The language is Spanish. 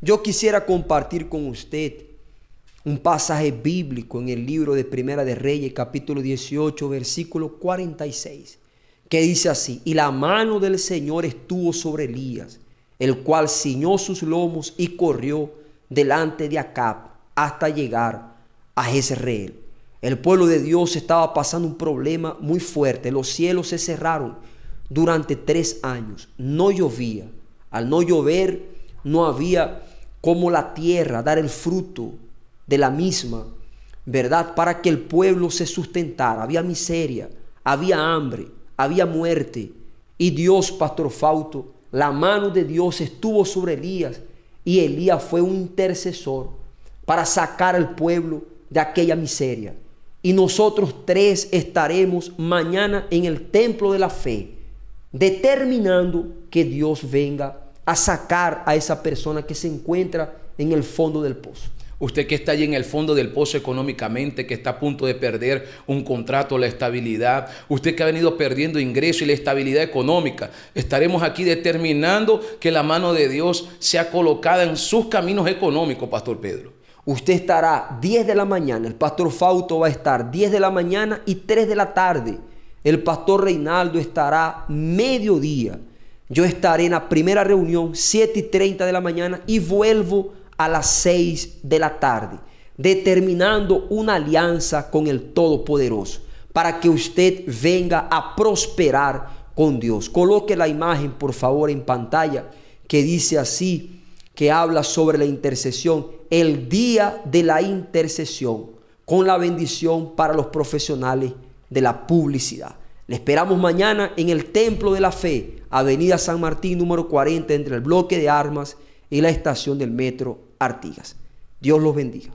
Yo quisiera compartir con usted un pasaje bíblico en el libro de Primera de Reyes, capítulo 18, versículo 46, que dice así, y la mano del Señor estuvo sobre Elías, el cual ciñó sus lomos y corrió delante de Acab hasta llegar a Jezreel. El pueblo de Dios estaba pasando un problema muy fuerte. Los cielos se cerraron durante tres años. No llovía. Al no llover, no había como la tierra, dar el fruto de la misma, ¿verdad? Para que el pueblo se sustentara. Había miseria, había hambre, había muerte. Y Dios, Pastor la mano de Dios estuvo sobre Elías y Elías fue un intercesor para sacar al pueblo de aquella miseria. Y nosotros tres estaremos mañana en el templo de la fe, determinando que Dios venga a sacar a esa persona que se encuentra en el fondo del pozo. Usted que está allí en el fondo del pozo económicamente, que está a punto de perder un contrato, la estabilidad. Usted que ha venido perdiendo ingreso y la estabilidad económica. Estaremos aquí determinando que la mano de Dios sea colocada en sus caminos económicos, Pastor Pedro. Usted estará 10 de la mañana, el pastor Fauto va a estar 10 de la mañana y 3 de la tarde. El pastor Reinaldo estará mediodía. Yo estaré en la primera reunión 7 y 30 de la mañana y vuelvo a las 6 de la tarde, determinando una alianza con el Todopoderoso para que usted venga a prosperar con Dios. Coloque la imagen, por favor, en pantalla que dice así, que habla sobre la intercesión, el día de la intercesión, con la bendición para los profesionales de la publicidad. Le esperamos mañana en el Templo de la Fe, Avenida San Martín número 40, entre el bloque de armas y la estación del metro Artigas. Dios los bendiga.